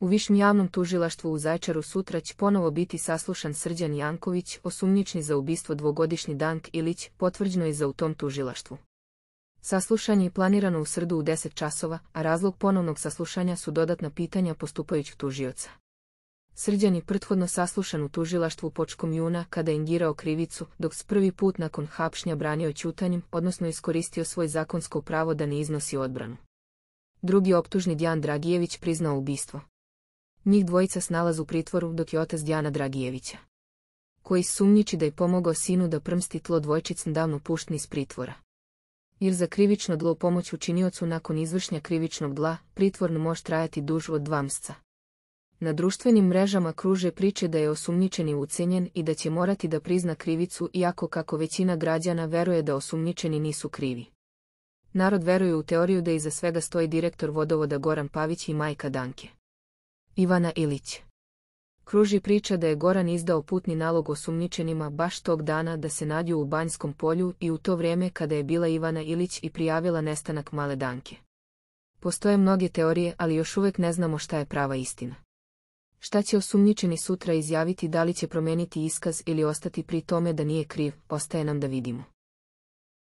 U višnjem javnom tužilaštvu u Zajčaru sutra će ponovo biti saslušan Srđan Janković, osumnjični za ubistvo dvogodišnji Dank Ilić, potvrđeno je za u tom tužilaštvu. Saslušanje je planirano u srdu u 10 časova, a razlog ponovnog saslušanja su dodatna pitanja postupajućih tužioca. Srđan je prethodno saslušan u tužilaštvu počkom juna kada je ingirao krivicu, dok s prvi put nakon hapšnja branio čutanjem, odnosno iskoristio svoj zakonsko pravo da ne iznosi odbranu. Drugi optužni Djan Dragijević priznao ubistvo njih dvojica snalaz u pritvoru dok je otac Djana Dragijevića. Koji sumnjiči da je pomogao sinu da prmsti tlo dvojčic davno puštni iz pritvora. Jer za krivično dlo pomoć učiniocu nakon izvršnja krivičnog dla, pritvorno može trajati duž od dva Na društvenim mrežama kruže priče da je osumničeni ucenjen i da će morati da prizna krivicu iako kako većina građana veruje da osumničeni nisu krivi. Narod veruje u teoriju da iza svega stoji direktor vodovoda Goran Pavić i majka Danke. Ivana Ilić. Kruži priča da je Goran izdao putni nalog osumnjičenima baš tog dana da se nadju u Banjskom polju i u to vrijeme kada je bila Ivana Ilić i prijavila nestanak male danke. Postoje mnoge teorije, ali još uvijek ne znamo šta je prava istina. Šta će osumnjičeni sutra izjaviti da li će promijeniti iskaz ili ostati pri tome da nije kriv, ostaje nam da vidimo.